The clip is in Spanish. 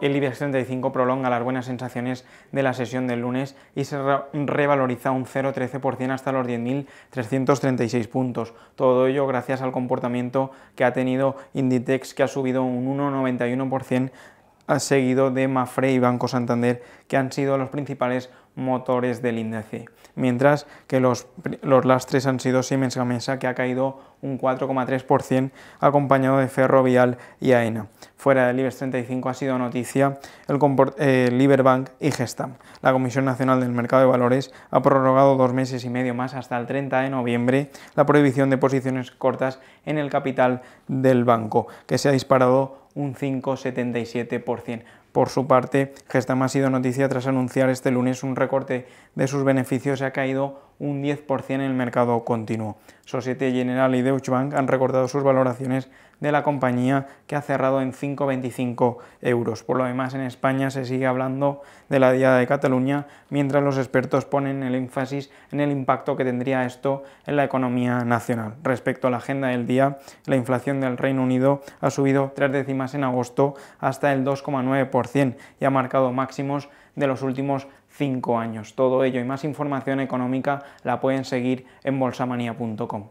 El IBEX 35 prolonga las buenas sensaciones de la sesión del lunes y se revaloriza un 0,13% hasta los 10.336 puntos. Todo ello gracias al comportamiento que ha tenido Inditex, que ha subido un 1,91% seguido de Mafre y Banco Santander, que han sido los principales motores del índice, mientras que los, lastres han sido Siemens Gamesa, que ha caído un 4,3% acompañado de Ferrovial y AENA. Fuera del IBEX 35 ha sido noticia el eh, Liberbank y Gestam. La Comisión Nacional del Mercado de Valores ha prorrogado dos meses y medio más hasta el 30 de noviembre la prohibición de posiciones cortas en el capital del banco, que se ha disparado un 5,77%. Por su parte, Gestam ha sido noticia tras anunciar este lunes un recorte de sus beneficios y ha caído un 10% en el mercado continuo. Societe General y Deutsche Bank han recortado sus valoraciones de la compañía que ha cerrado en 5,25 euros. Por lo demás, en España se sigue hablando de la Diada de Cataluña, mientras los expertos ponen el énfasis en el impacto que tendría esto en la economía nacional. Respecto a la agenda del día, la inflación del Reino Unido ha subido tres décimas en agosto hasta el 2,9% y ha marcado máximos de los últimos 5 años. Todo ello y más información económica la pueden seguir en bolsamanía.com.